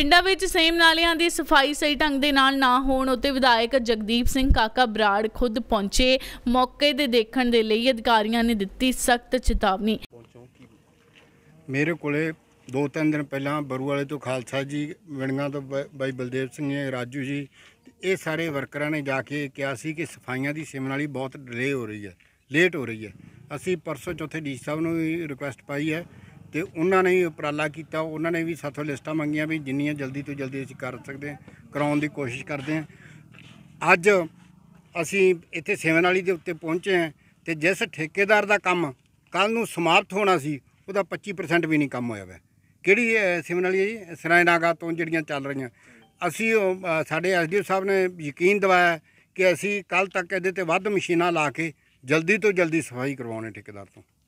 ਪਿੰਡਾਂ ਵਿੱਚ ਸੇਮ ਨਾਲਿਆਂ ਦੀ ਸਫਾਈ ਸਹੀ ਢੰਗ ਦੇ ਨਾਲ ਨਾ ਹੋਣ ਉਤੇ ਵਿਧਾਇਕ ਜਗਦੀਪ ਸਿੰਘ ਕਾਕਾ ਬਰਾੜ ਖੁਦ ਪਹੁੰਚੇ ਮੌਕੇ ਦੇ ਦੇਖਣ ਦੇ ਲਈ ਅਧਿਕਾਰੀਆਂ ਨੇ ਦਿੱਤੀ ਸਖਤ ਚੇਤਾਵਨੀ ਮੇਰੇ ਕੋਲੇ 2-3 ਦਿਨ ਪਹਿਲਾਂ ਬਰੂ ਵਾਲੇ ਤੋਂ ਖਾਲਸਾ ਜੀ ਵਿਣੀਆਂ ਤੋਂ ਬਾਈ ਬਲਦੇਵ ਸਿੰਘ ਜੀ ਰਾਜੂ ਜੀ ਇਹ ਸਾਰੇ ਵਰਕਰਾਂ ਨੇ ਜਾ ਕੇ ਕਿਹਾ ਸੀ ਕਿ ਸਫਾਈਆਂ ਦੀ ਸੇਮ ਨਾਲੀ ਬਹੁਤ ਡਿਲੇ ਹੋ ਰਹੀ ਹੈ ਲੇਟ ਹੋ ਰਹੀ ਹੈ ਅਸੀਂ ਪਰਸੋਂ ਚੌਥੇ ਡੀ ਸਾਹਿਬ ਨੂੰ ਵੀ ਰਿਕੁਐਸਟ ਪਾਈ ਹੈ ਤੇ ਉਹਨਾਂ ਨੇ ਹੀ ਉਪਰਾਲਾ ਕੀਤਾ ਉਹਨਾਂ ਨੇ ਵੀ ਸਾਥੋਂ ਲਿਸਟਾਂ ਮੰਗੀਆਂ ਵੀ ਜਿੰਨੀਆਂ ਜਲਦੀ ਤੋਂ ਜਲਦੀ ਅਸੀਂ ਕਰ ਸਕਦੇ ਹਾਂ ਕਰਾਉਣ ਦੀ ਕੋਸ਼ਿਸ਼ ਕਰਦੇ ਹਾਂ ਅੱਜ ਅਸੀਂ ਇੱਥੇ ਸੇਵਨ ਵਾਲੀ ਦੇ ਉੱਤੇ ਪਹੁੰਚੇ ਹਾਂ ਤੇ ਜਿਸ ਠੇਕੇਦਾਰ ਦਾ ਕੰਮ ਕੱਲ ਨੂੰ ਸਮਾਪਤ ਹੋਣਾ ਸੀ ਉਹਦਾ 25% ਵੀ ਨਹੀਂ ਕੰਮ ਹੋਇਆ ਵਾ ਕਿਹੜੀ ਸੇਵਨ ਵਾਲੀ ਜੀ ਸਰਾਇਨਾਗਾ ਤੋਂ ਜਿਹੜੀਆਂ ਚੱਲ ਰਹੀਆਂ ਅਸੀਂ ਸਾਡੇ ਐਸਡੀਓ ਸਾਹਿਬ ਨੇ ਯਕੀਨ ਦਿਵਾਇਆ ਕਿ ਅਸੀਂ ਕੱਲ ਤੱਕ ਇਹਦੇ ਤੇ ਵੱਧ ਮਸ਼ੀਨਾਂ ਲਾ ਕੇ ਜਲਦੀ ਤੋਂ ਜਲਦੀ ਸਫਾਈ ਕਰਵਾਉਣੇ ਠੇਕੇਦਾਰ ਤੋਂ